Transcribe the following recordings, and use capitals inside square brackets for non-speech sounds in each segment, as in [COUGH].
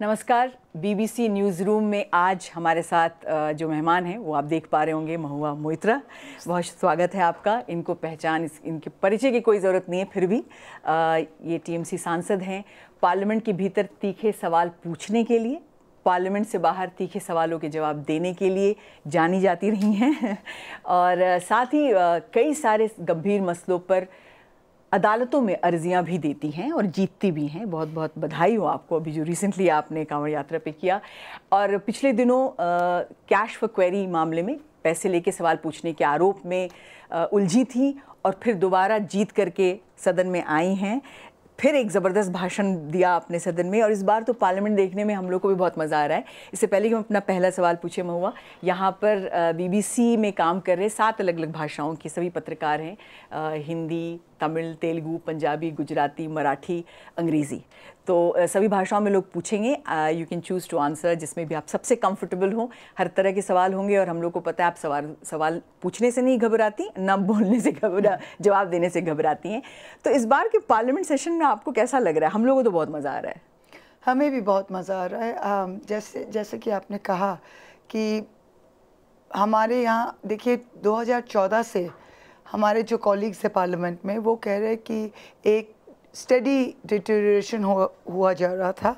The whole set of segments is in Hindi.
नमस्कार बीबीसी न्यूज़ रूम में आज हमारे साथ जो मेहमान हैं वो आप देख पा रहे होंगे महुआ मोइत्रा बहुत स्वागत है आपका इनको पहचान इस, इनके परिचय की कोई ज़रूरत नहीं है फिर भी आ, ये टीएमसी सांसद हैं पार्लियामेंट के भीतर तीखे सवाल पूछने के लिए पार्लियामेंट से बाहर तीखे सवालों के जवाब देने के लिए जानी जाती रही हैं [LAUGHS] और साथ ही कई सारे गंभीर मसलों पर अदालतों में अर्जियां भी देती हैं और जीतती भी हैं बहुत बहुत बधाई हो आपको अभी जो रिसेंटली आपने कांवड़ यात्रा पे किया और पिछले दिनों कैश फॉर क्वेरी मामले में पैसे लेके सवाल पूछने के आरोप में उलझी थी और फिर दोबारा जीत करके सदन में आई हैं फिर एक ज़बरदस्त भाषण दिया आपने सदन में और इस बार तो पार्लियामेंट देखने में हम लोग को भी बहुत मज़ा आ रहा है इससे पहले कि हम अपना पहला सवाल पूछे महुआ यहाँ पर बीबीसी में काम कर रहे सात अलग अलग भाषाओं के सभी पत्रकार हैं हिंदी तमिल तेलुगु पंजाबी गुजराती मराठी अंग्रेज़ी तो सभी भाषाओं में लोग पूछेंगे you can choose to answer जिसमें भी आप सबसे कंफर्टेबल हो हर तरह के सवाल होंगे और हम लोग को पता है आप सवाल सवाल पूछने से नहीं घबराती ना बोलने से घबरा [LAUGHS] जवाब देने से घबराती हैं तो इस बार के पार्लियामेंट सेशन में आपको कैसा लग रहा है हम लोगों को तो बहुत मज़ा आ रहा है हमें भी बहुत मज़ा आ रहा है जैसे जैसे कि आपने कहा कि हमारे यहाँ देखिए 2014 से हमारे जो कॉलीग्स हैं पार्लियामेंट में वो कह रहे हैं कि एक स्टडी डिटेरेशन हुआ, हुआ जा रहा था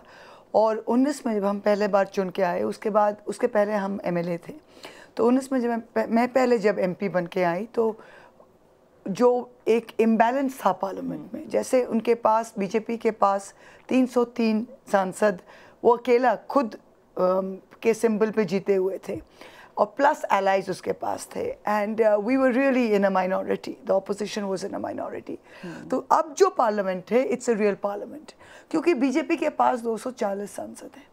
और 19 में जब हम पहले बार चुन के आए उसके बाद उसके पहले हम एमएलए थे तो 19 में जब मैं पहले जब एमपी बन के आई तो जो एक इम्बैलेंस था पार्लियामेंट में जैसे उनके पास बीजेपी के पास 303 सांसद वो अकेला खुद आ, के सिंबल पे जीते हुए थे और प्लस एलाइज उसके पास थे and we were really in a minority the opposition was in a minority तो अब जो पार्लियामेंट है इट्स अ रियल पार्लियामेंट क्योंकि बीजेपी के पास 240 सांसद हैं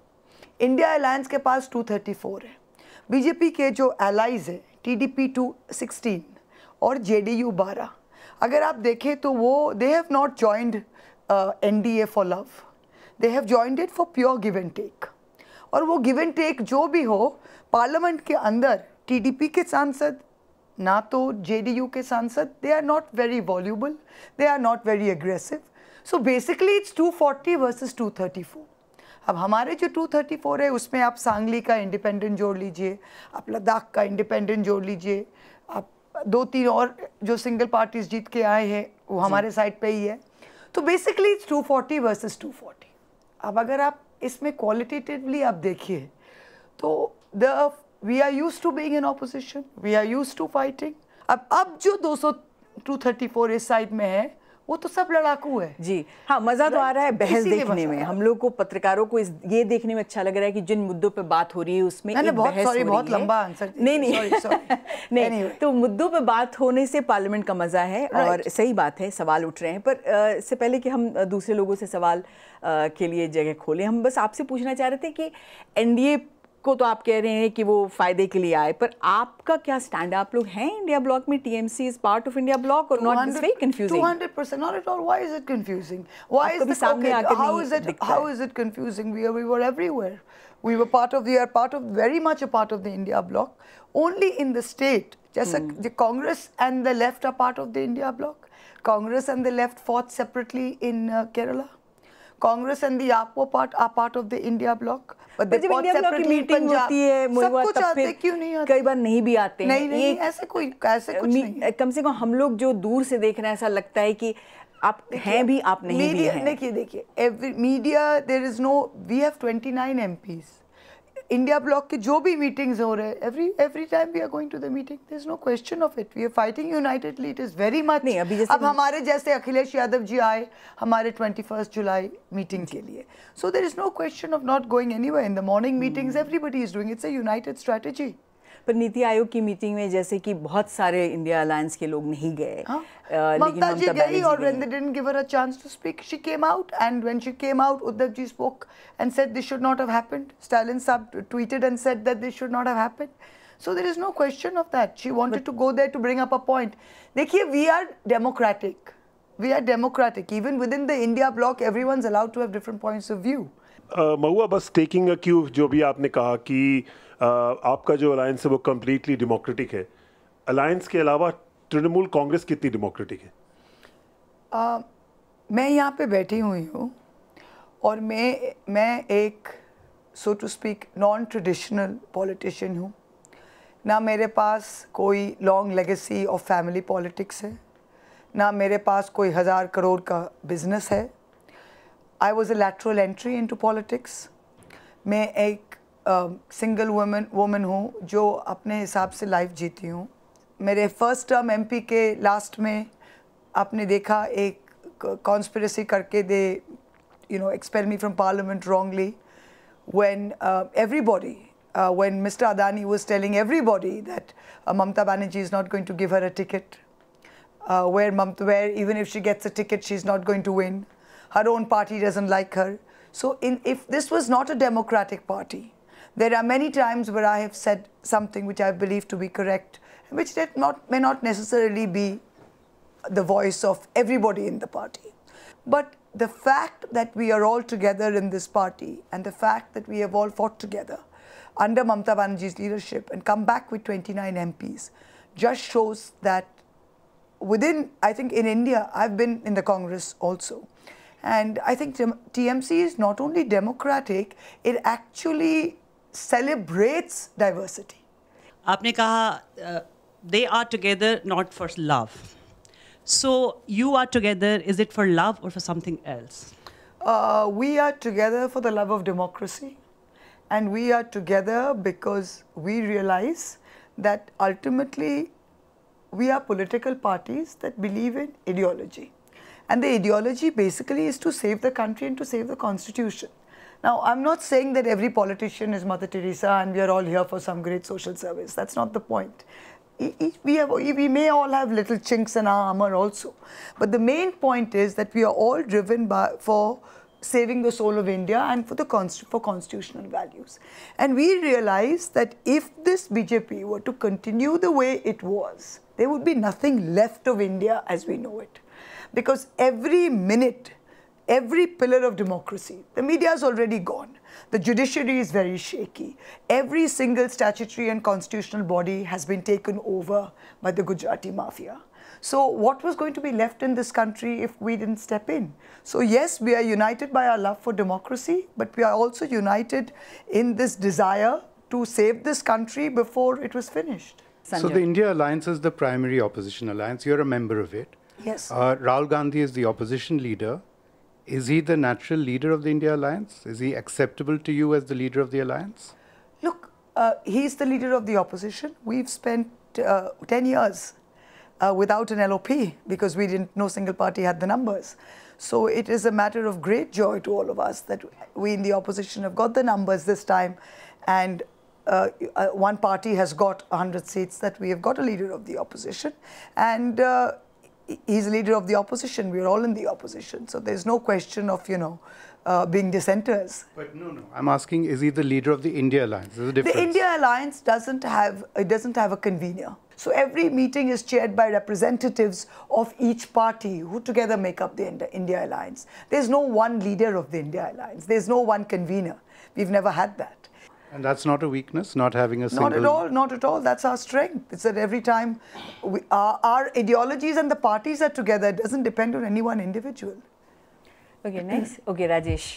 इंडिया अलायंस के पास 234 है बीजेपी के जो एलाइज है T D P two sixteen और जे डी यू बारह अगर आप देखें तो वो they have not joined N D A for love they have joined it for pure give and take और वो गिव एंड टेक जो भी हो पार्लियामेंट के अंदर टीडीपी के सांसद ना तो जेडीयू के सांसद they are not very valuable they are not very aggressive so basically it's 240 versus two अब हमारे जो 234 है उसमें आप सांगली का इंडिपेंडेंट जोड़ लीजिए आप लद्दाख का इंडिपेंडेंट जोड़ लीजिए आप दो तीन और जो सिंगल पार्टीज जीत के आए हैं वो हमारे साइड पे ही है तो बेसिकली इट्स 240 वर्सेस 240 अब अगर आप इसमें क्वालिटेटिवली आप देखिए तो the we are use to being in opposition we are use to fighting अब अब जो दो टू थर्टी फोर इस साइड में है वो तो सब लड़ाकू है जी हाँ मज़ा तो आ रहा है बहस देखने में हम लोग को पत्रकारों को इस ये देखने में अच्छा लग रहा है कि जिन मुद्दों पे बात हो रही है उसमें एक बहुत बहस सॉरी बहुत लंबा आंसर नहीं नहीं [LAUGHS] नहीं तो मुद्दों पे बात होने से पार्लियामेंट का मज़ा है और सही बात है सवाल उठ रहे हैं पर इससे पहले कि हम दूसरे लोगों से सवाल के लिए जगह खोले हम बस आपसे पूछना चाह रहे थे कि एनडीए को तो आप कह रहे हैं कि वो फायदे के लिए आए पर आपका क्या स्टैंड आप लोग हैं इंडिया ब्लॉक में TMC is part of India bloc और not it's very confusing 200% not at all why is it confusing why is this how is it how is it confusing we we were everywhere we were part of we are part of very much a part of the India bloc only in the state जैसा Congress and the left are part of the India block Congress and the left fought separately in Kerala Congress and the आपो part uh part of the India bloc meeting होती है सब कुछ आते क्यों नहीं आते कई बार नहीं भी आते नहीं, नहीं, नहीं ऐसे कोई ऐसे कुछ नहीं कम से कम हम लोग जो दूर से देख रहे हैं ऐसा लगता है कि आप हैं भी आप नहीं भी हैं देखिए देखिए every media there is no we have twenty nine M Ps India bloc के जो भी मीटिंग्स हो रहे every every time we are going to the meeting is no question of it we are fighting unitedly it is very much नहीं अभी जैसे अब हमारे जैसे अखिलेश यादव जी आए हमारे ट्वेंटी जुलाई मीटिंग के लिए so there is no question of not going any in the morning meetings everybody is doing it's a united strategy पर नीति आयोग की मीटिंग में जैसे कि बहुत सारे इंडिया अलायंस के लोग नहीं गए हाँ? Uh, Mamta ji gay or when they didn't give her a chance to speak, she came out and when she came out, Uddhav ji spoke and said this should not have happened. Stalin sub tweeted and said that this should not have happened. So there is no question of that. She wanted but, to go there to bring up a point. Dekhiye, we are democratic. We are democratic. Even within the India bloc, everyone's allowed to have different points of view. महुआ बस टेकिंग अ क्यू जो भी आपने कहा कि uh, आपका जो अलायंस है वो कम्प्लीटली डेमोक्रेटिक है अलायंस के अलावा तृणमूल कांग्रेस कितनी डेमोक्रेटिक है uh, मैं यहाँ पे बैठी हुई हूँ और मैं मैं एक so to speak non traditional politician हूँ ना मेरे पास कोई long legacy of family politics है ना मेरे पास कोई हज़ार करोड़ का बिजनेस है I was a a entry into politics मैं एक सिंगल वुमन वुमन हूँ जो अपने हिसाब से लाइफ जीती हूँ मेरे फर्स्ट टर्म एम पी के लास्ट में आपने देखा एक कॉन्स्परेसी करके they you know expel me from parliament wrongly when everybody when mister Adani is telling everybody that Mamata Banerjee is not going to give her a ticket where Mamata where even if she gets a ticket she is not going to win her own party doesn't like her. So in, if this was not a democratic party, there are many times where I have said something which I believe to be correct, which not, may not necessarily be the voice of everybody in the party. But the fact that we are all together in this party and the fact that we have all fought together under Mamta Banerjee's leadership and come back with 29 MPs just shows that within, I think in India, I've been in the Congress also. And I think TMC is not only democratic, it actually celebrates diversity. आपने कहा uh, they are together not for love. So you are together, is it for love or for something else? Uh, we are together for the love of democracy. And we are together because we realize that ultimately we are political parties that believe in ideology. And the ideology basically is to save the country and to save the constitution. Now, I'm not saying that every politician is Mother Teresa and we are all here for some great social service. That's not the point. We, have, we may all have little chinks in our armor also. But the main point is that we are all driven by, for saving the soul of India and for, the for constitutional values. And we realize that if this BJP were to continue the way it was, there would be nothing left of India as we know it because every minute, every pillar of democracy, the media is already gone. The judiciary is very shaky. Every single statutory and constitutional body has been taken over by the Gujarati mafia. So what was going to be left in this country if we didn't step in? So yes, we are united by our love for democracy, but we are also united in this desire to save this country before it was finished. Sanjay. So the India Alliance is the primary opposition alliance. You're a member of it. Yes. Uh, Rahul Gandhi is the opposition leader. Is he the natural leader of the India alliance? Is he acceptable to you as the leader of the alliance? Look, uh, he's the leader of the opposition. We've spent uh, 10 years uh, without an LOP because we didn't, no single party had the numbers. So it is a matter of great joy to all of us that we in the opposition have got the numbers this time and uh, uh, one party has got 100 seats that we have got a leader of the opposition and uh, he's leader of the opposition. We're all in the opposition. So there's no question of, you know, uh, being dissenters. But no, no. I'm asking, is he the leader of the India alliance? There's a difference. The India alliance doesn't have, it doesn't have a convener. So every meeting is chaired by representatives of each party who together make up the India, India alliance. There's no one leader of the India alliance. There's no one convener. We've never had that. And that's not a weakness, not having a single... Not at all, not at all. That's our strength. It's that every time we, our, our ideologies and the parties are together, it doesn't depend on any one individual. Okay, next. Okay, Rajesh.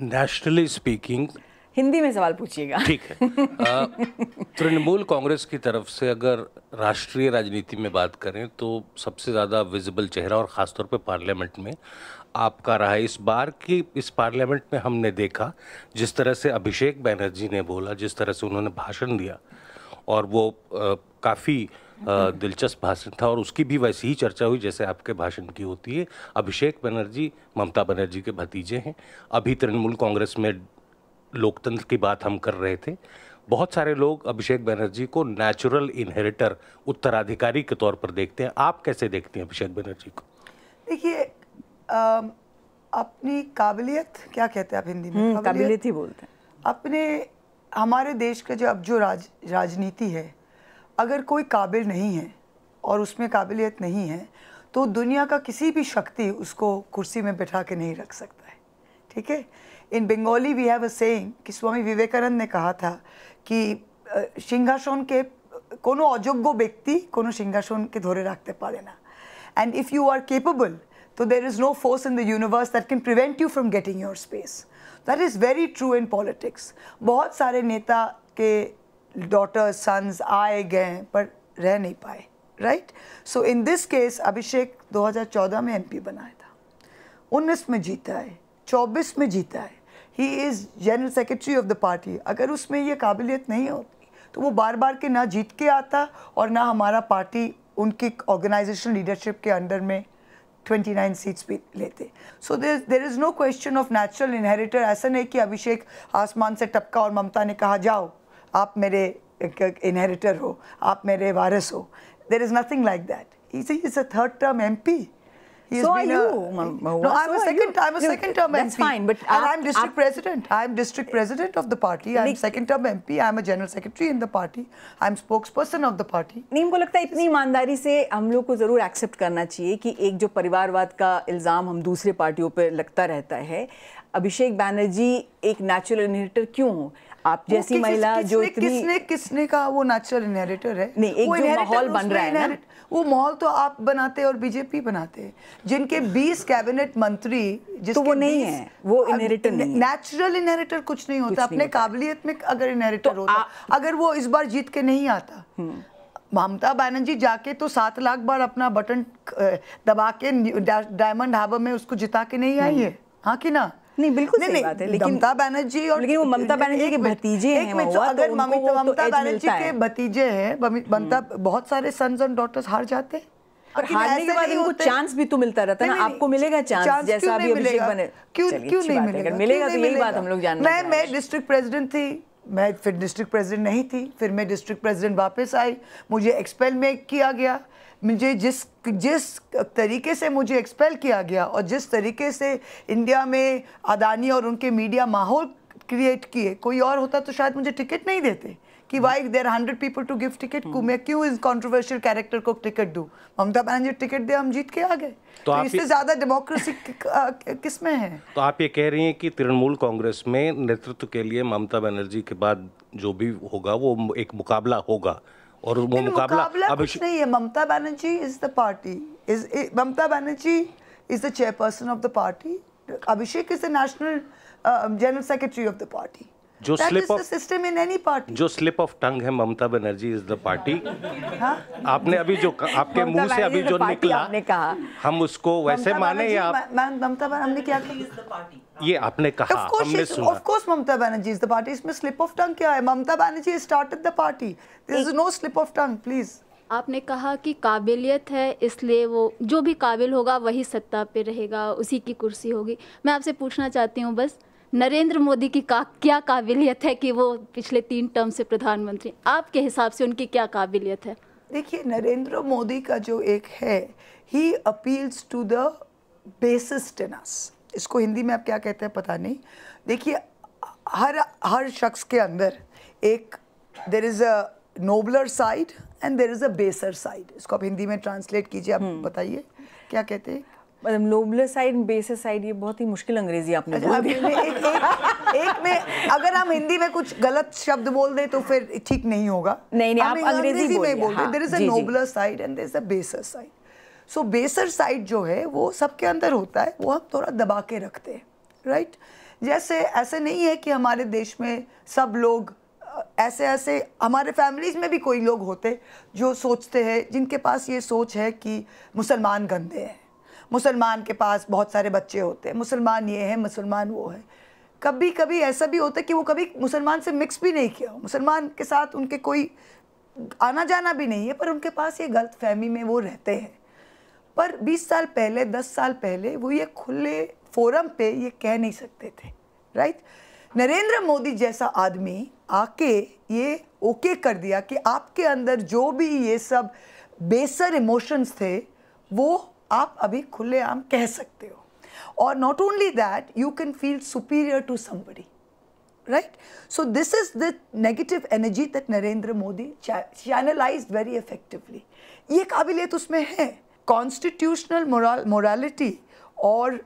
Nationally speaking Hindi में सवाल पूछिएगा ठीक है तृणमूल कांग्रेस की तरफ से अगर राष्ट्रीय राजनीति में बात करें तो सबसे ज़्यादा विजिबल चेहरा और ख़ासतौर पर पार्लियामेंट में आपका रहा इस बार की इस पार्लियामेंट में हमने देखा जिस तरह से अभिषेक बैनर्जी ने बोला जिस तरह से उन्होंने भाषण दिया और वो काफ़ी दिलचस्प भाषण था और उसकी भी वैसी ही चर्चा हुई जैसे आपके भाषण की होती है अभिषेक बनर्जी ममता बनर्जी के भतीजे हैं अभी तृणमूल कांग्रेस में लोकतंत्र की बात हम कर रहे थे बहुत सारे लोग अभिषेक बनर्जी को नेचुरल इनहेरिटर उत्तराधिकारी के तौर पर देखते हैं आप कैसे देखते हैं अभिषेक बनर्जी को देखिए अपनी काबिलियत क्या कहते हैं आप हिंदी में हम्म, काबिलियत ही बोलते हैं अपने हमारे देश का जो अब जो राज राजनीति है अगर कोई काबिल नहीं है और उसमें काबिलियत नहीं है तो दुनिया का किसी भी शक्ति उसको कुर्सी में बैठा के नहीं रख सकता है ठीक है in Bengali we have a saying कि स्वामी विवेकानंद ने कहा था कि के कोनो अजोग्य व्यक्ति कोनो सिंहासन के धोरे रखते পারে ना and if you are capable तो there is no force in the universe that can prevent you from getting your space. That is very true in politics. बहुत सारे नेता के डॉटर्स सन्स आए गए पर रह नहीं पाए right so in this case Abhishek 2014 में एमपी बनाया था 19 में जीता है 24 में जीता है he is general secretary of the party अगर उसमें ये काबिलियत नहीं होती तो वो बार बार के ना जीत के आता और ना हमारा पार्टी उनकी ऑर्गेनाइजेशन लीडरशिप के अंडर में 29 सीट्स भी लेते so there there is no question of natural inheritor ऐसा नहीं कि अभिषेक आसमान से टपका और ममता ने कहा जाओ आप मेरे इनहेरिटर हो आप मेरे वारिस हो there is nothing like that is is a third term M P He's so been are a, you, Marwa. No, I'm so a second. I'm a second term that's MP. That's fine, but and after, I'm district after, president. I'm district president of the party. I'm like, second term MP. I'm a general secretary in the party. I'm spokesperson of the party. नीम को लगता है इतनी ईमानदारी से हम लोग को जरूर एक्सेप्ट करना चाहिए कि एक जो परिवारवाद का इल्ज़ाम हम दूसरे पार्टियों पर लगता रहता है अभिषेक बैनर्जी एक नेचुरल इनहेरिटर क्यों हो आप जैसी महिला जो इतनी किसने किसने का वो नेचुरल इनहेरिटर है नहीं एक जो माहौल बन रहा है ना वो माहौल तो आप बनाते और बीजेपी बनाते जिनके 20 कैबिनेट मंत्री जिसको तो वो नहीं है वो इनहेरिटर नेचुरल इनहेरिटर कुछ नहीं होता कुछ अपने काबिलियत में अगर इनहेरिटर तो होता अगर वो इस बार जीत के नहीं आता हम्म। ममता बनर्जी जाके तो सात लाख बार अपना बटन दबा के डायमंड हार्बर में उसको जिता के नहीं आई है हाँ कि ना नहीं बिल्कुल नहीं, सही बात है लेकिन ममता बनर्जी और लेकिन वो ममता बनर्जी के भतीजे हैं तो अगर ममता बनर्जी के भतीजे हैं हम्म। ममता बहुत सारे सन्स एंड डॉटर्स हार जाते हैं हारने के बाद इनको चांस भी तो मिलता रहता है ना आपको मिलेगा चांस जैसा अभी अभिषेक बने क्यों क्यों नहीं मिलेगा मिलेगा तो यही बात हम लोग जानना मैं मैं डिस्ट्रिक्ट प्रेसिडेंट थी मैं फिर डिस्ट्रिक्ट प्रेसिडेंट नहीं थी फिर मैं डिस्ट्रिक्ट प्रेसिडेंट वापस आई मुझे एक्सपेल में किया गया मुझे जिस जिस तरीके से मुझे एक्सपेल किया गया और जिस तरीके से इंडिया में अदानी और उनके मीडिया माहौल क्रिएट किए कोई और होता तो शायद मुझे टिकट नहीं देते कि why there hundred people to give ticket को मैं क्यों इस कॉन्ट्रोवर्शियल कैरेक्टर को टिकट दूँ ममता बनर्जी टिकट दे हम जीत के आ गए तो, तो इससे ज़्यादा डेमोक्रेसी [LAUGHS] किस में है तो आप ये कह रही हैं कि तृणमूल कांग्रेस में नेतृत्व के लिए ममता बनर्जी के बाद जो भी होगा वो एक मुकाबला होगा और वो मुकाबला अब नहीं है Mamata Banerjee is the party is Mamata Banerjee is the chairperson of the party Abhishek is the national general secretary of the party जो slip of system in any party जो स्लिप ऑफ टंग है Mamata Banerjee is the party आपने अभी जो आपके मुंह से अभी जो निकला आपने कहा हम उसको वैसे माने या आप ममता बनर्जी हमने क्या कहा ये आपने कहा हमने सुना of course Mamata Banerjee is the party इसमें स्लिप ऑफ टंग क्या है Mamata Banerjee started the party there is no slip of tongue please आपने कहा कि काबिलियत है इसलिए वो जो भी काबिल होगा वही सत्ता पे रहेगा उसी की कुर्सी होगी मैं आपसे पूछना चाहती हूँ बस नरेंद्र मोदी की का क्या काबिलियत है कि वो पिछले तीन टर्म से प्रधानमंत्री आपके हिसाब से उनकी क्या काबिलियत है देखिए नरेंद्र मोदी का जो एक है he appeals to the in us इसको हिंदी में आप क्या कहते हैं पता नहीं देखिए हर हर शख्स के अंदर एक there is a nobler side and there is a baser side इसको आप हिंदी में ट्रांसलेट कीजिए आप हम्म। बताइए क्या कहते हैं मतलब साइड बेसर साइड ये बहुत ही मुश्किल अंग्रेजी आपने अच्छा, बोल दिया एक, एक, एक में अगर हम हिंदी में कुछ गलत शब्द बोल दें तो फिर ठीक नहीं होगा नहीं नहीं आप अंग्रेजी में बोल दें there is a nobler side and there is a baser side सो बेसर साइड जो है वो सबके अंदर होता है वो हम थोड़ा दबा के रखते हैं राइट जैसे ऐसे नहीं है कि हमारे देश में सब लोग ऐसे ऐसे हमारे फैमिलीज में भी कोई लोग होते जो सोचते हैं जिनके पास ये सोच है कि मुसलमान गंदे हैं मुसलमान के पास बहुत सारे बच्चे होते हैं मुसलमान ये है मुसलमान वो है कभी कभी ऐसा भी होता है कि वो कभी मुसलमान से मिक्स भी नहीं किया मुसलमान के साथ उनके कोई आना जाना भी नहीं है पर उनके पास ये गलत फहमी में वो रहते हैं पर 20 साल पहले 10 साल पहले वो ये खुले फोरम पे ये कह नहीं सकते थे राइट नरेंद्र मोदी जैसा आदमी आके ये ओके कर दिया कि आपके अंदर जो भी ये सब बेसर इमोशंस थे वो आप अभी खुलेआम कह सकते हो और not only that you can feel superior to somebody right so this is the negative energy that Narendra Modi channelize very effectively ये काबिलियत उसमें है कॉन्स्टिट्यूशनल मोरालिटी और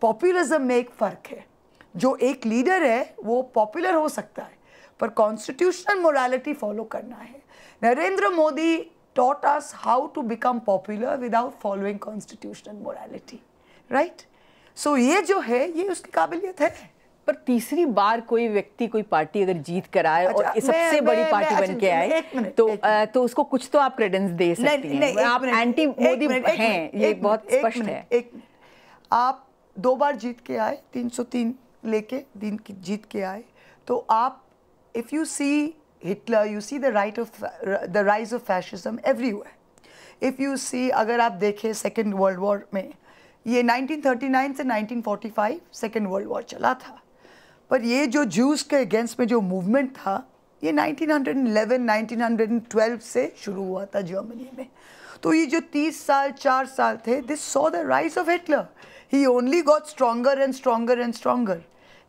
पॉपुलरिज्म में एक फ़र्क है जो एक लीडर है वो पॉपुलर हो सकता है पर कॉन्स्टिट्यूशनल मोरालिटी फॉलो करना है Narendra Modi taught us how to become popular without following constitutional morality, right? So ये जो है ये उसकी काबिलियत है पर तीसरी बार कोई व्यक्ति कोई पार्टी अगर जीत कर आए और अच्छा, सबसे बड़ी मैं, पार्टी बन के अच्छा, आए तो आ, तो उसको कुछ तो आप क्रेडेंस दे सकते हैं आप एंटी मोदी हैं ये बहुत स्पष्ट है आप दो बार जीत के आए 303 लेके दिन की जीत के आए तो आप if you see Hitler you see the right of the rise of fascism everywhere if you see अगर आप देखें सेकेंड वर्ल्ड वॉर में ये 1939 से 1945 सेकेंड वर्ल्ड वॉर चला था पर ये जो जूस के अगेंस्ट में जो मूवमेंट था ये 1911 1912 से शुरू हुआ था जर्मनी में तो ये जो 30 साल चार साल थे this saw the rise of Hitler he only got stronger and stronger and stronger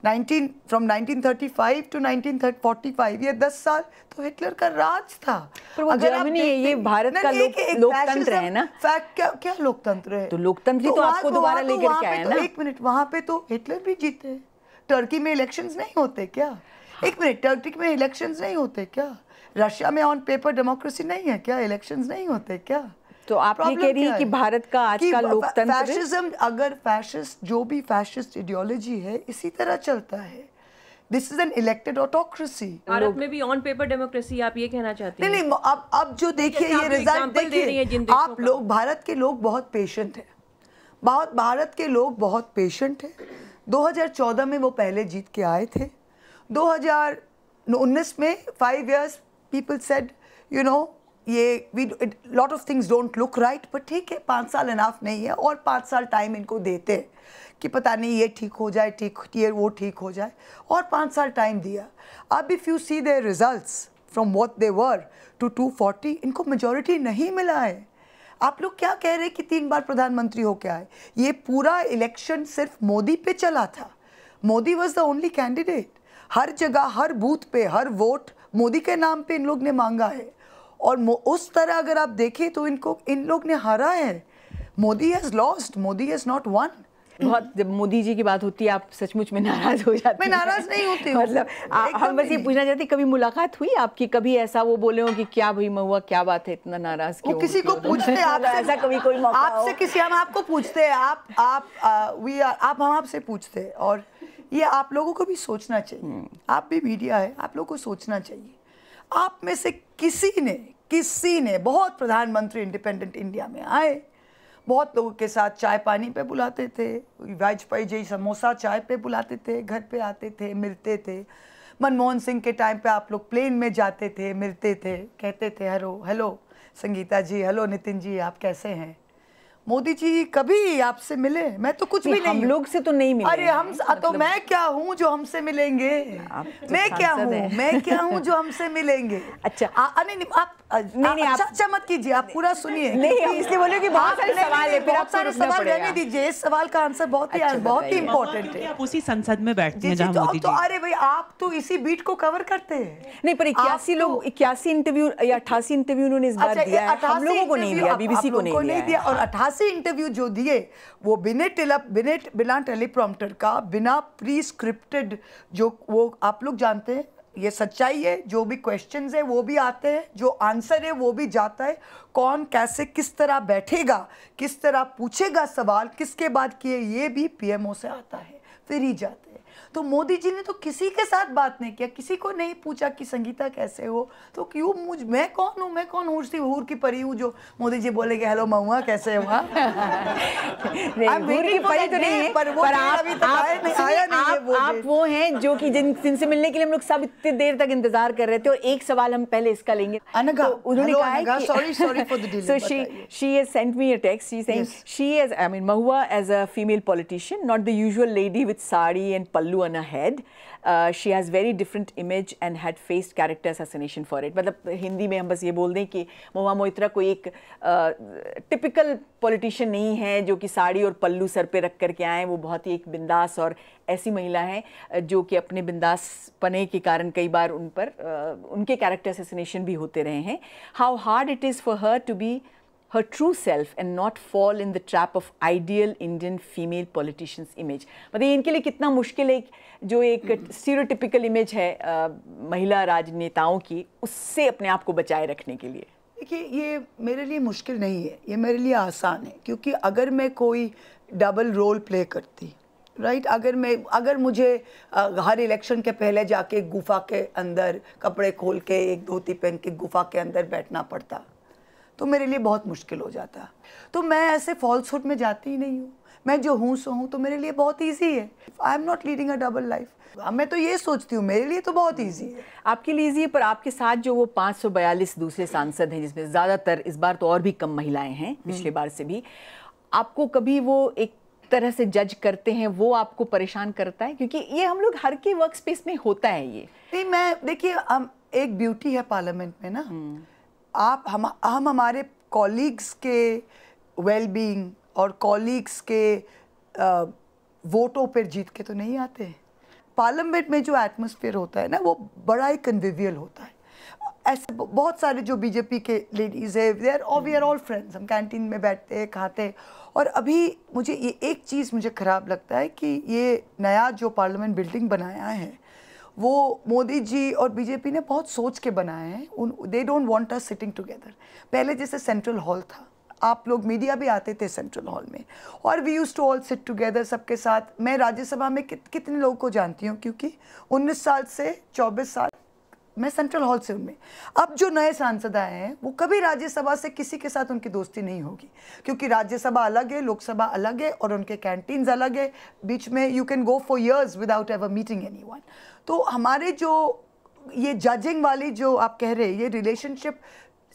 19 from 1935 to 1945 ये 10 साल तो हिटलर का राज था पर वो अगर जर्मनी है ये भारत का लोक, लोकतंत्र है ना फैक्ट क्या क्या लोकतंत्र है तो लोकतंत्र तो, तो आपको दोबारा तो लेकर क्या है ना तो एक मिनट वहां पे तो हिटलर भी जीते टर्की में इलेक्शंस नहीं होते क्या हाँ। एक मिनट टर्की में इलेक्शंस नहीं होते क्या रशिया में ऑन पेपर डेमोक्रेसी नहीं है क्या इलेक्शंस नहीं होते क्या तो आप ये कह रही हैं कि भारत का आज का लोकतंत्र फैशिज्म अगर फैशिस्ट जो भी फैशिस्ट आइडियोलॉजी है इसी तरह चलता है this is an elected autocracy Bharat में भी ऑन पेपर डेमोक्रेसी आप ये कहना चाहते हैं नहीं नहीं अब अब जो देखिए ये रिजल्ट देखिए आप लोग भारत के लोग बहुत पेशेंट हैं बहुत भारत के लोग बहुत पेशेंट हैं 2014 में वो पहले जीत के आए थे 2019 में five years people said you know ये we lot of things don't look right but ठीक है पाँच साल इनाफ नहीं है और पाँच साल टाइम इनको देते कि पता नहीं ये ठीक हो जाए ठीक ये वो ठीक हो जाए और पाँच साल टाइम दिया अब if you see the result from what they were two two forty इनको मेजोरिटी नहीं मिला है आप लोग क्या कह रहे हैं कि तीन बार प्रधानमंत्री हो क्या आए ये पूरा इलेक्शन सिर्फ मोदी पे चला था Modi was the only candidate हर जगह हर बूथ पे हर वोट मोदी के नाम पे इन लोग ने मांगा है और उस तरह अगर आप देखें तो इनको इन लोग ने हारा है Modi has lost Modi has not won बहुत जब मोदी जी की बात होती है आप सचमुच में नाराज हो जाते मैं नाराज नहीं होती मतलब हम बस ये पूछना चाहते कभी मुलाकात हुई आपकी कभी ऐसा वो बोले हो कि क्या भाई महुआ क्या बात है इतना नाराज क्यों किसी को पूछते आपसे ऐसा कभी कोई मौका आपसे किसी हम आपको पूछते हैं आप आप वी आर आप हम आपसे पूछते हैं और ये आप लोगों को भी सोचना चाहिए हम्म। आप भी मीडिया है आप लोगों को सोचना चाहिए आप में से किसी ने किसी ने बहुत प्रधानमंत्री इंडिपेंडेंट इंडिया में आए बहुत लोगों के साथ चाय पानी पे बुलाते थे वाजपेयी जी समोसा चाय पे बुलाते थे घर पे आते थे मिलते थे मनमोहन सिंह के टाइम पे आप लोग प्लेन में जाते थे मिलते थे कहते थे hello hello Sangeeta ji hello Nitin ji आप कैसे हैं मोदी जी कभी आपसे मिले मैं तो कुछ भी नहीं हम लोग से तो नहीं मिले अरे हम तो मतलब तो मैं क्या हूँ जो हमसे मिलेंगे तो मैं क्या हूँ मैं क्या हूँ जो हमसे मिलेंगे अच्छा आ, नहीं, आप नहीं नहीं आप अच्छा मत कीजिए आप पूरा सुनिए इसलिए बोले कि बहुत सारे सवाल है बहुत सारे सवाल रहने दीजिए इस सवाल का आंसर बहुत ही अच्छा, बहुत ही इम्पोर्टेंट है आप उसी संसद में बैठते हैं तो, तो अरे भाई आप तो इसी बीट को कवर करते हैं नहीं पर इक्यासी लोग इक्यासी इंटरव्यू या अठासी इंटरव्यू उन्होंने इस बार अच्छा, दिया है हम लोगों को नहीं दिया बीबीसी को नहीं दिया और अठासी से इंटरव्यू जो दिए वो बिने टेलप बिने बिना टेलीप्रॉम्प्टर का बिना प्री स्क्रिप्टेड जो वो आप लोग जानते हैं ये सच्चाई है जो भी क्वेश्चन है वो भी आते हैं जो आंसर है वो भी जाता है कौन कैसे किस तरह बैठेगा किस तरह पूछेगा सवाल किसके बाद किए ये भी पीएमओ से आता है फिर ही जाता है तो मोदी जी ने तो किसी के साथ बात नहीं किया किसी को नहीं पूछा कि संगीता कैसे हो तो क्यों मुझ मैं कौन हूँ मैं कौन हूँ सी हूर की परी हूँ जो मोदी जी कि हेलो महुआ कैसे हो आप वो हैं जो कि जिन जिनसे मिलने के लिए हम लोग सब इतनी देर तक इंतजार कर रहे थे और एक सवाल हम पहले इसका लेंगे अनगा तो उन्होंने कहा sorry sorry for the delay so she she has sent me a text she saying she I mean Mahua as a female politician not the usual lady with sari and pallu to earn a head. Uh, she has very different image and had faced character assassination for it. मतलब हिंदी में हम बस ये बोल दें कि मोमा मोहित्रा कोई एक टिपिकल uh, पॉलिटिशियन नहीं है जो कि साड़ी और पल्लू सर पे रख कर के आए वो बहुत ही एक बिंदास और ऐसी महिला हैं uh, जो कि अपने बिंदास पने के कारण कई बार उन पर uh, उनके कैरेक्टर असैसिनेशन भी होते रहे हैं how hard it is for her to be her true self and not fall in the trap of ideal Indian female politicians image. मतलब इनके लिए कितना मुश्किल है जो एक स्टीरियोटिपिकल mm-hmm. इमेज है महिला राजनेताओं की उससे अपने आप को बचाए रखने के लिए देखिए ये मेरे लिए मुश्किल नहीं है ये मेरे लिए आसान है क्योंकि अगर मैं कोई डबल रोल प्ले करती राइट right? अगर मैं अगर मुझे हर इलेक्शन के पहले जाके गुफा के अंदर कपड़े खोल के एक धोती पहन के गुफा के अंदर बैठना पड़ता तो मेरे लिए बहुत मुश्किल हो जाता तो मैं ऐसे फॉल्सहुड में जाती ही नहीं हूँ मैं जो हूँ सो हूँ तो मेरे लिए बहुत ईजी है I am not leading a double life मैं तो ये सोचती हूँ मेरे लिए तो बहुत ईजी है आपके लिए ईजी है पर आपके साथ जो वो 542 दूसरे सांसद हैं जिसमें ज़्यादातर इस बार तो और भी कम महिलाएं हैं हम्म। पिछले बार से भी आपको कभी वो एक तरह से जज करते हैं वो आपको परेशान करता है क्योंकि ये हम लोग हर के वर्क स्पेस में होता है ये नहीं मैं देखिए एक ब्यूटी है पार्लियामेंट में ना हम्म। आप हम हम हमारे कॉलीग्स के वेलबींग और कॉलीग्स के आ, वोटों पर जीत के तो नहीं आते हैं पार्लियामेंट में जो एटमोसफियर होता है ना वो बड़ा ही कन्विवियल होता है ऐसे बहुत सारे जो बीजेपी के लेडीज़ है they are we are all friends हम कैंटीन में बैठते हैं खाते हैं और अभी मुझे ये एक चीज़ मुझे ख़राब लगता है कि ये नया जो पार्लियामेंट बिल्डिंग बनाया है वो मोदी जी और बीजेपी ने बहुत सोच के बनाए हैं उन they don't want us sitting together पहले जैसे सेंट्रल हॉल था आप लोग मीडिया भी आते थे सेंट्रल हॉल में और we use to all sit together सबके साथ मैं राज्यसभा में कित, कितने लोगों को जानती हूँ क्योंकि 19 साल से 24 साल मैं सेंट्रल हॉल से उनमें अब जो नए सांसद आए हैं वो कभी राज्यसभा से किसी के साथ उनकी दोस्ती नहीं होगी क्योंकि राज्यसभा अलग है लोकसभा अलग है और उनके कैंटीन्स अलग है बीच में you can go for years without ever meeting any तो हमारे जो ये जजिंग वाली जो आप कह रहे हैं ये रिलेशनशिप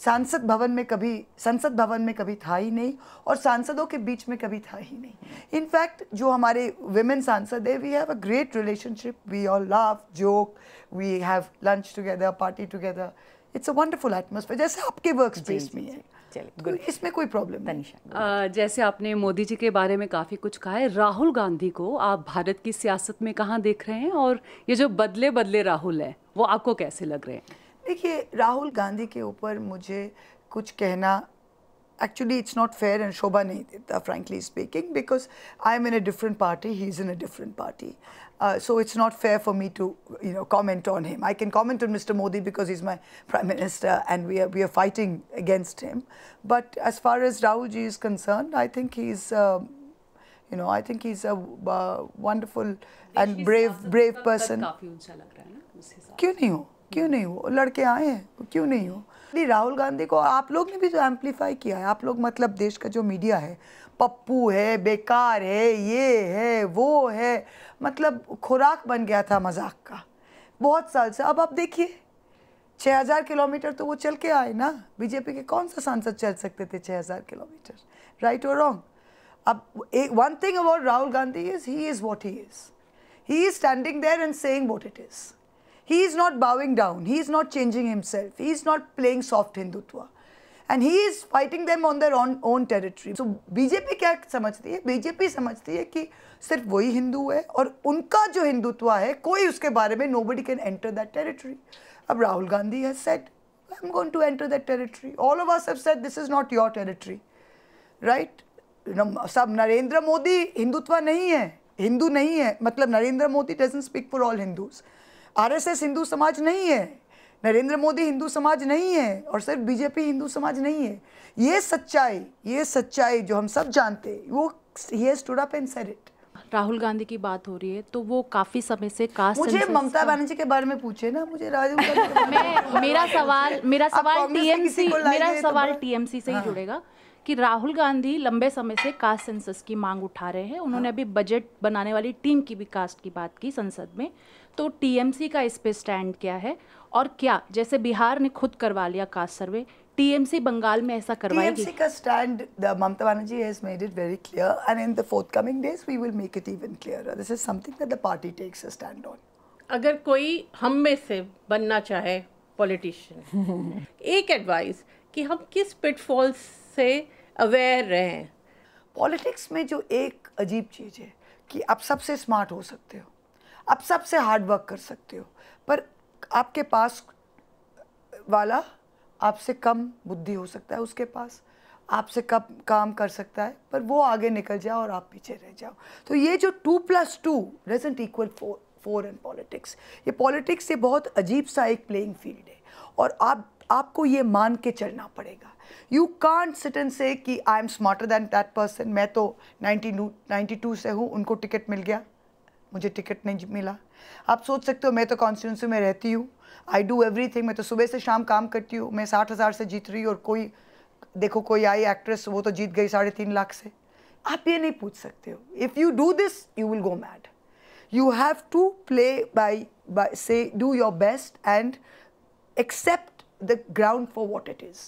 सांसद भवन में कभी संसद भवन में कभी था ही नहीं और सांसदों के बीच में कभी था ही नहीं इनफैक्ट जो हमारे वेमेन सांसद है we have a great relationship we all laugh joke we have lunch together party together it's a wonderful atmosphere जैसे आपके वर्क स्पेस में है चलिए तो इसमें कोई प्रॉब्लम नहीं जैसे आपने मोदी जी के बारे में काफ़ी कुछ कहा है राहुल गांधी को आप भारत की सियासत में कहाँ देख रहे हैं और ये जो बदले बदले राहुल है वो आपको कैसे लग रहे हैं देखिए राहुल गांधी के ऊपर मुझे कुछ कहना actually it's not fair and Shobha Nehita, frankly speaking, because I'm in a different party, he's in a different party. Uh, so it's not fair for me to, you know, comment on him. I can comment on Mr. Modi because he's my prime minister and we are, we are fighting against him. But as far as Rahul ji is concerned, I think he's, um, you know, I think he's a uh, wonderful and brave, brave person. क्यों नहीं हो क्यों नहीं हो लड़के आए हैं तो क्यों नहीं हो राहुल गांधी को आप लोग ने भी जो एम्पलीफाई किया है आप लोग मतलब देश का जो मीडिया है पप्पू है बेकार है ये है वो है मतलब खुराक बन गया था मजाक का बहुत साल से अब आप देखिए 6000 किलोमीटर तो वो चल के आए ना बीजेपी के कौन सा सांसद चल सकते थे 6000 किलोमीटर राइट और रॉन्ग अब एक one thing about Rahul Gandhi is he is what he is he is standing there and saying what it is He is not bowing down. He is not changing himself. He is not playing soft Hindutva. And he is fighting them on there on own territory so BJP क्या समझती है बीजेपी समझती है कि सिर्फ वही हिंदू है और उनका जो हिंदुत्व है कोई उसके बारे में nobody can enter that territory अब Rahul Gandhi has said I am going to enter that territory all of us have said this is not your territory right सब नरेंद्र मोदी हिंदुत्व नहीं है हिंदू नहीं है मतलब Narendra Modi doesn't speak for all Hindus RSS Hindu समाज नहीं है नरेंद्र मोदी हिंदू समाज नहीं है और सिर्फ बीजेपी हिंदू समाज नहीं है ये सच्चाई ये सच्चाई जो हम सब जानते वो ये stood up and said it Rahul Gandhi की बात हो रही है तो वो काफी समय से कास्ट मुझे ममता बनर्जी के बारे में पूछे ना मुझे राजू तो [LAUGHS] मेरा सवाल मेरा सवाल टीएमसी मेरा तो सवाल टीएमसी से ही हाँ। जुड़ेगा कि राहुल गांधी लंबे समय से कास्ट सेंसस की मांग उठा रहे हैं उन्होंने हाँ। अभी बजट बनाने वाली टीम की भी कास्ट की बात की संसद में तो टीएमसी का इस पे स्टैंड क्या है और क्या जैसे बिहार ने खुद करवा लिया कास्ट सर्वे टीएमसी बंगाल में ऐसा करवाएगी टीएमसी का stand Mamata Banerjee has made it very clear and in the forthcoming days we will make it even clear this is something that the party takes a stand on अगर कोई हम में से बनना चाहे पॉलिटिशियन [LAUGHS] एक एडवाइस कि हम किस पिटफॉल्स से अवेयर रहें पॉलिटिक्स में जो एक अजीब चीज़ है कि आप सबसे स्मार्ट हो सकते हो आप सबसे हार्ड वर्क कर सकते हो पर आपके पास वाला आपसे कम बुद्धि हो सकता है उसके पास आपसे कब काम कर सकता है पर वो आगे निकल जाओ और आप पीछे रह जाओ तो ये जो two plus two doesn't equal four four and politics ये पॉलिटिक्स ये बहुत अजीब सा एक प्लेइंग फील्ड है और आप आपको ये मान के चलना पड़ेगा यू कॉन्ट सिटन से कि I am smarter than that person मैं तो नाइन्टी टू से हूँ उनको टिकट मिल गया मुझे टिकट नहीं मिला आप सोच सकते हो मैं तो कॉन्स्टिट्यूंसी में रहती हूँ आई डू एवरी थिंग मैं तो सुबह से शाम काम करती हूँ मैं साठ हज़ार से जीत रही हूँ और कोई देखो कोई आई एक्ट्रेस वो तो जीत गई साढ़े तीन लाख से आप ये नहीं पूछ सकते हो if you do this you will go mad you have to play by say do your best and accept the ground for what it is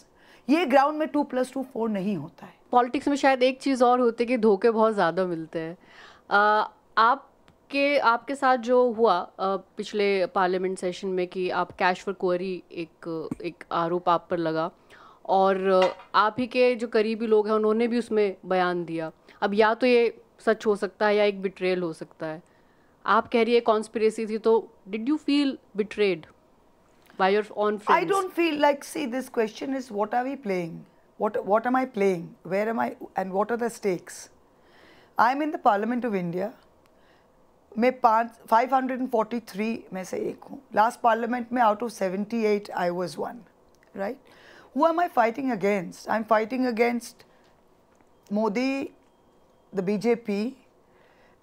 ये ग्राउंड में टू प्लस टू फोर नहीं होता है पॉलिटिक्स में शायद एक चीज़ और होती है कि धोखे बहुत ज़्यादा मिलते हैं आप कि आपके साथ जो हुआ पिछले पार्लियामेंट सेशन में कि आप कैश फॉर क्वेरी एक एक आरोप आप पर लगा और आप ही के जो करीबी लोग हैं उन्होंने भी उसमें बयान दिया अब या तो ये सच हो सकता है या एक बिट्रेल हो सकता है आप कह रही है कॉन्स्परेसी थी तो did you feel betrayed by your own I don't feel like see this question is what are we playing what what am I playing where am I and what are the stakes I am in the parliament of India मैं पाँच 543 में से say हूँ लास्ट पार्लियामेंट में out of 78 I was one. Right? Who am I fighting against? I'm fighting against Modi, the BJP,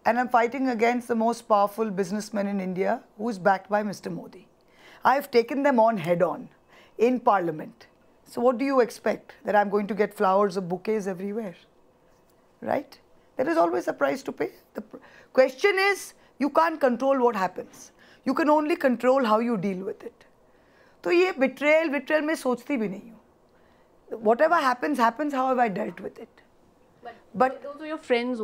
and I'm fighting against the most powerful businessman in India who is backed by Mr. Modi. I have taken them on head on in parliament. So, what do you expect? That I'm going to get flowers or bouquets everywhere? Right? There is always a price to pay. The question is you can control what happens you can only control how you deal with it तो ये बिट्रेल विट्रेल में सोचती भी नहीं हूँ whatever happens happens how I dealt with it but your friends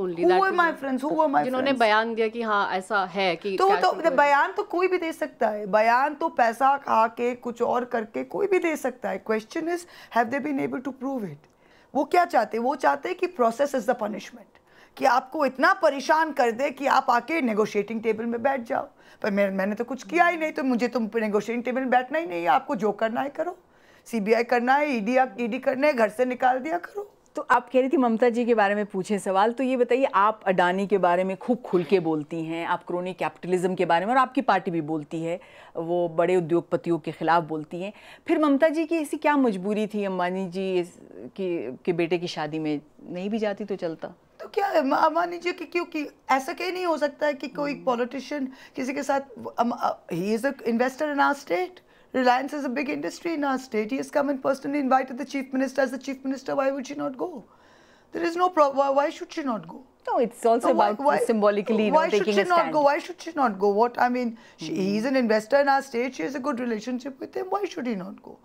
जिन्होंने बयान दिया कि हाँ ऐसा है कि तो तो बयान तो कोई भी दे सकता है बयान तो पैसा खा के कुछ और करके कोई भी दे सकता है question is have they been able to prove it वो क्या चाहते हैं वो चाहते हैं कि प्रोसेस इज द पनिशमेंट कि आपको इतना परेशान कर दे कि आप आके नेगोशिएटिंग टेबल में बैठ जाओ पर मैं मैंने तो कुछ किया ही नहीं तो मुझे तो नेगोशिएटिंग टेबल में बैठना ही नहीं है आपको जो करना है करो सीबीआई करना है ईडी e ईडी e करना है घर से निकाल दिया करो तो आप कह रही थी ममता जी के बारे में पूछे सवाल तो ये बताइए आप अडानी के बारे में खूब खुल के बोलती हैं आप क्रोनी कैपिटलिज्म के बारे में और आपकी पार्टी भी बोलती है वो बड़े उद्योगपतियों के ख़िलाफ़ बोलती हैं फिर ममता जी की ऐसी क्या मजबूरी थी अम्बानी जी की के बेटे की शादी में नहीं भी जाती तो चलता तो क्या है मान लीजिए कि क्योंकि ऐसा कहीं नहीं हो सकता है कि कोई hmm. पॉलिटिशियन किसी के साथ ही is a investor in our state Reliance is a big industry in our state. He has come and personally invited the chief minister. As the chief minister, why would she not go? There is no problem. Why should she not go? No, it's also no, why, about why, symbolically why know, taking a stand. Why should she not go? Why should she not go? What I mean, she, mm -hmm. he's an investor in our state. She has a good relationship with him. Why should he not go?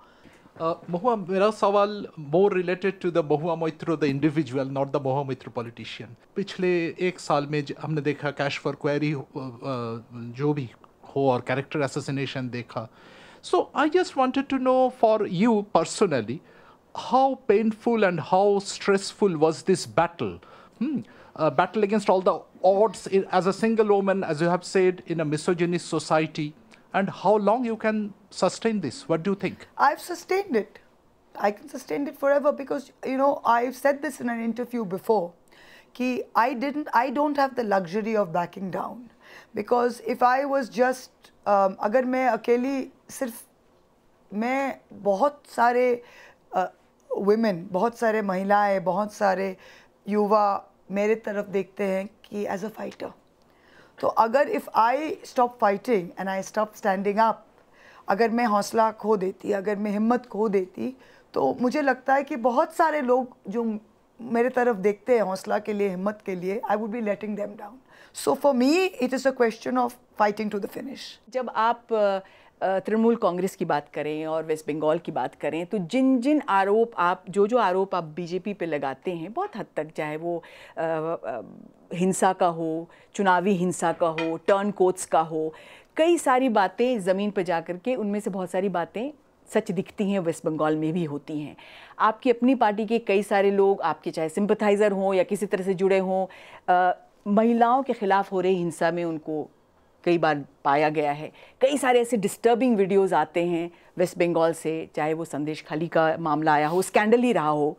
Uh, Mahua, mera more related to the Mahua Moitra the individual, not the Mahua Moitra politician. पिछले एक साल में हमने देखा कैश फॉर क्वेरी जो भी हो और character So I just wanted to know for you personally, how painful and how stressful was this battle? Hmm, uh, battle against all the odds as a single woman, as you have said, in a misogynist society and how long you can sustain this? What do you think? I've sustained it. I can sustain it forever because, you know, I've said this in an interview before. Ki I didn't, I don't have the luxury of backing down because if I was just, um, अगर मैं अकेली सिर्फ मैं बहुत सारे women, बहुत सारे महिलाएं बहुत सारे युवा मेरे तरफ देखते हैं कि एज अ फाइटर तो अगर if I stop fighting and I stop standing up अगर मैं हौसला खो देती अगर मैं हिम्मत खो देती तो मुझे लगता है कि बहुत सारे लोग जो मेरे तरफ देखते हैं हौसला के लिए हिम्मत के लिए I would be letting them down so for me it is a question of fighting to the finish जब आप uh, तृणमूल कांग्रेस की बात करें और वेस्ट बंगाल की बात करें तो जिन जिन आरोप आप जो जो आरोप आप बीजेपी पे लगाते हैं बहुत हद तक चाहे वो आ, आ, हिंसा का हो चुनावी हिंसा का हो टर्न कोट्स का हो कई सारी बातें ज़मीन पर जा कर के उनमें से बहुत सारी बातें सच दिखती हैं वेस्ट बंगाल में भी होती हैं आपकी अपनी पार्टी के कई सारे लोग आपके चाहे सिंपथाइज़र हों या किसी तरह से जुड़े हों महिलाओं के ख़िलाफ़ हो रही हिंसा में उनको कई बार पाया गया है कई सारे ऐसे डिस्टर्बिंग वीडियोस आते हैं वेस्ट बंगाल से चाहे वो संदेश खाली का मामला आया हो स्कैंडल ही रहा हो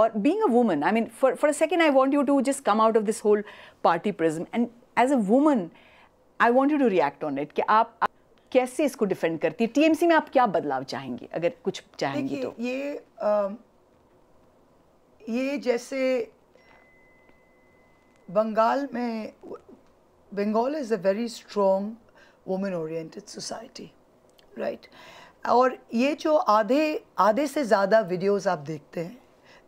और being a woman I mean for for a second I want you to just come out of this whole party prism and as a woman I want you to react on it कि आप कैसे इसको डिफेंड करती है टीएमसी में आप क्या बदलाव चाहेंगे अगर कुछ चाहेंगे तो ये आ, ये जैसे बंगाल में Bengal is a very strong women oriented society right और ये जो आधे आधे से ज़्यादा वीडियोज़ आप देखते हैं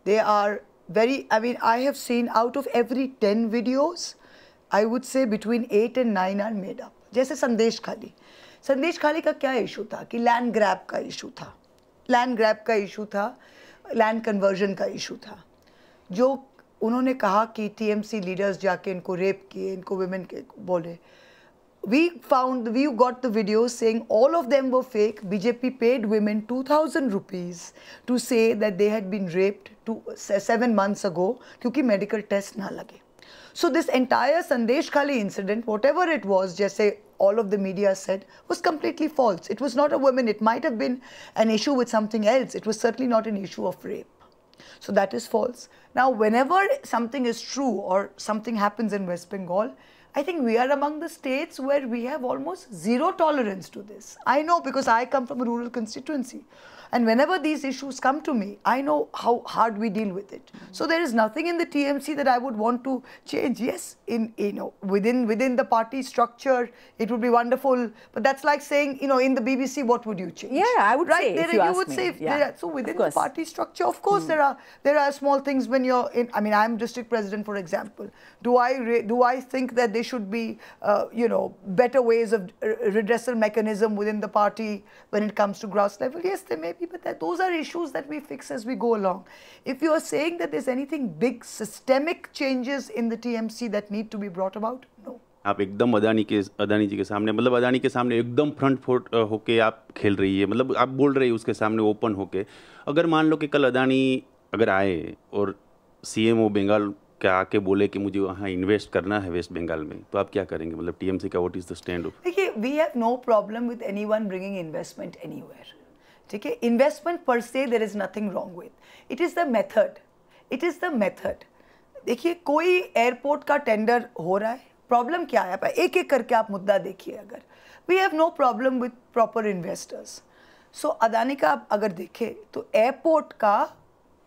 they are very I mean I have seen out of every ten videos I would say between eight and nine are made up जैसे संदेश खाली संदेश खाली का क्या इशू था कि लैंड ग्रैप का इशू था लैंड ग्रैप का इशू था लैंड कन्वर्जन का इशू था जो उन्होंने कहा कि टीएमसी लीडर्स जाके इनको रेप किए इनको वुमेन के बोले we found we got the video saying all of them वो fake BJP paid women two thousand rupees to say that they had been raped two seven months ago क्योंकि मेडिकल टेस्ट ना लगे so this entire Sandeshkhali incident whatever it was जैसे all of the media said was completely false it was not a women it might have been an issue with something else it was certainly not an issue of rape So that is false. Now, whenever something is true or something happens in West Bengal, I think we are among the states where we have almost zero tolerance to this. I know because I come from a rural constituency. And whenever these issues come to me, I know how hard we deal with it. Mm -hmm. So there is nothing in the TMC that I would want to change. Yes, in you know within within the party structure, it would be wonderful. But that's like saying you know in the BBC, what would you change? Yeah, I would right? say. Right? you, you would me. say yeah. are, so within the party structure, of course mm there are there are small things when you're in. I mean, I'm district president, for example. Do I do I think that there should be uh, you know better ways of uh, redressal mechanism within the party when it comes to grass level? Yes, there may be. therapy, but that, those are issues that we fix as we go along. If you are saying that big systemic changes in the T M C that need to be brought about no आप एकदम अदानी के अदानी जी के सामने मतलब अदानी के सामने एकदम फ्रंट फोट होके आप खेल रही है मतलब आप बोल रही है उसके सामने ओपन होके अगर मान लो कि कल अदानी अगर आए और सी एम ओ बंगाल के आके बोले कि मुझे वहाँ इन्वेस्ट करना है वेस्ट बंगाल में तो आप क्या करेंगे मतलब टी एम सी का what is the stand of देखिए we have no problem with anyone bringing investment anywhere ठीक है investment per se there is nothing wrong with it it is the method it is the देखिए कोई एयरपोर्ट का टेंडर हो रहा है प्रॉब्लम क्या है एक एक करके आप मुद्दा देखिए अगर we have no problem with proper investors so Adani का आप अगर देखें तो एयरपोर्ट का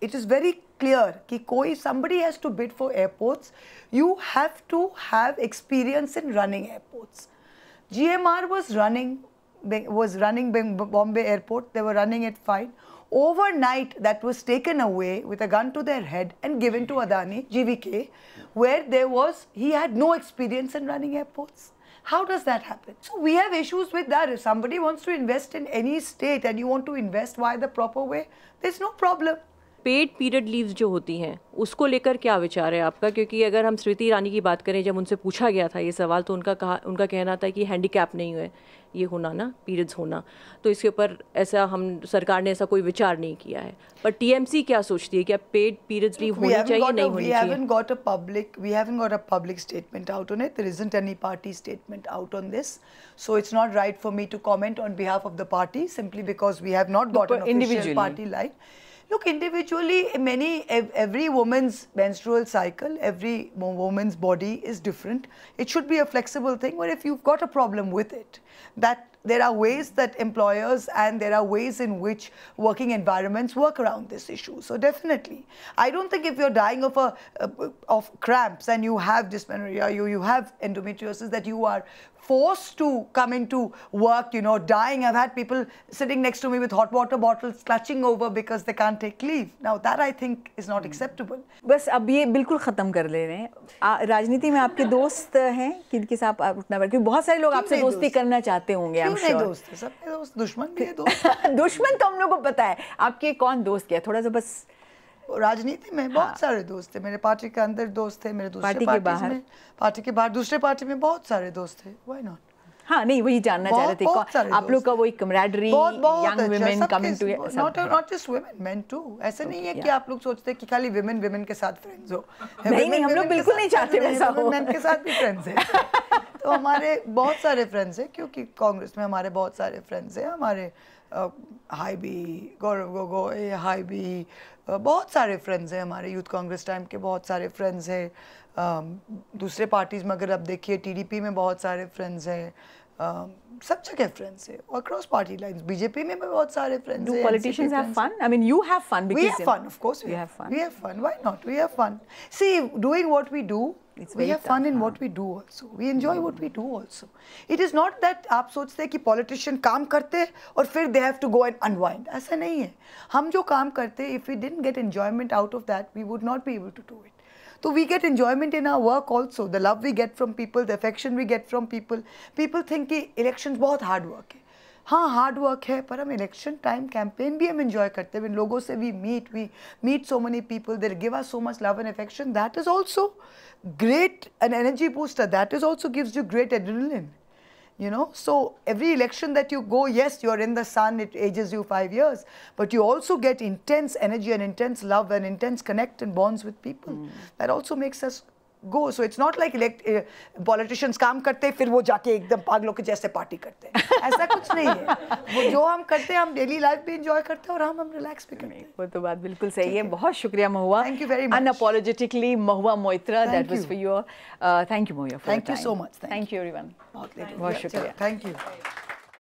इट इज़ वेरी क्लियर कि कोई somebody has to bid for airports you have to have experience in running airports G M R was running was running Bombay airport. They were running it fine. Overnight, that was taken away with a gun to their head and given to Adani, GVK, where there was, he had no experience in running airports. How does that happen? So we have issues with that. If somebody wants to invest in any state and you want to invest via the proper way, there's no problem. Paid period leaves जो होती हैं उसको लेकर क्या विचार है आपका क्योंकि अगर हम स्मृति ईरानी की बात करें जब उनसे पूछा गया था ये सवाल तो उनका कहा उनका कहना था कि हैंडीकैप नहीं है ये होना ना पीरियड्स होना तो इसके ऊपर ऐसा हम सरकार ने ऐसा कोई विचार नहीं किया है पर टीएमसी क्या सोचती है क्या पेड पीरियड्स लीव होनी चाहिए नहीं होनी चाहिए we haven't got a public we haven't got a public statement out on it there isn't any party statement out on this so it's not right for me to comment on behalf of the party simply because we have not got an official party line Look, individually, many, every woman's menstrual cycle, every woman's body is different. It should be a flexible thing where if you've got a problem with it, that there are ways that employers and there are ways in which working environments work around this issue. So definitely, I don't think if you're dying of a of cramps and you have dysmenorrhea, you you have endometriosis, that you are forced to come into work, you know, dying. I've had people sitting next to me with hot water bottles clutching over because they can't take leave. Now that I think is not acceptable. बस अब ये बिल्कुल ख़त्म कर ले रहे हैं राजनीति में आपके दोस्त हैं किन किस आप उठना बैठ बहुत सारे लोग आपसे दोस्ती करना चाहते होंगे आप नहीं दोस्त सबके दोस्त दुश्मन भी है दोस्त दुश्मन तो हम लोग को पता है आपके कौन दोस्त क्या थोड़ा सा बस राजनीति में बहुत हाँ। सारे दोस्त थे मेरे पार्टी के अंदर दोस्त थे मेरे दूसरे पार्टी के बाहर पार्टी के बाहर दूसरे पार्टी में बहुत सारे दोस्त थे व्हाई नॉट हाँ नहीं वही जानना चाह रहे थे आप लोग का वही camaraderie not not just women men too ऐसे नहीं है कि आप लोग सोचते हैं कि खाली वुमेन वुमेन के साथ फ्रेंड्स हो नहीं नहीं हम लोग बिल्कुल नहीं चाहते वैसा हो मेन के साथ भी फ्रेंड्स हैं [LAUGHS] तो हमारे बहुत सारे फ्रेंड्स हैं क्योंकि कांग्रेस में हमारे बहुत सारे फ्रेंड्स हैं हमारे हाई बी गौरव गोगोई हाई बी बहुत सारे फ्रेंड्स हैं हमारे यूथ कांग्रेस टाइम के बहुत सारे फ्रेंड्स हैं um, दूसरे पार्टीज़ में अगर आप देखिए टीडीपी में बहुत सारे फ्रेंड्स हैं सब जगह फ्रेंड्स है और क्रॉस पार्टी लाइंस बीजेपी में भी बहुत सारे फ्रेंड्स हैं politicians have fun I mean you have fun we have fun of course we have fun we have fun why not we have fun see doing what we do We have fun in what we do also. We enjoy what we do also. It is not that आप सोचते हैं कि पॉलिटिशियन काम करते और फिर they have to go and unwind ऐसा नहीं है हम जो काम करते इफ यू डिट get enjoyment out of that we would not be able to do it So we get enjoyment in our work also. The love we get from people, the affection we get from people. People think कि elections बहुत hard work है हाँ हार्ड वर्क है पर हम इलेक्शन टाइम कैंपेन भी हम इन्जॉय करते हैं लोगों से we meet we meet so many people there give us so much love and affection that is also great an energy booster that is also gives you great adrenaline you know so every election that you go yes you're in the sun it ages you 5 years but you also get intense energy and intense love and intense connect and bonds with people mm. that also makes us go. So it's not like elect, uh, politicians काम करते फिर वो जाके एकदम पागलों के जैसे पार्टी करते हैं ऐसा कुछ नहीं है वो जो हम करते हैं हम डेली लाइफ भी इंजॉय करते हैं और हम हम रिलैक्स भी करते हैं वो तो बात बिल्कुल सही है बहुत शुक्रिया Mahua thank you very much unapologetically Mahua Moitra that was for your thank you Mahua thank you so much thank you everyone बहुत शुक्रिया थैंक यू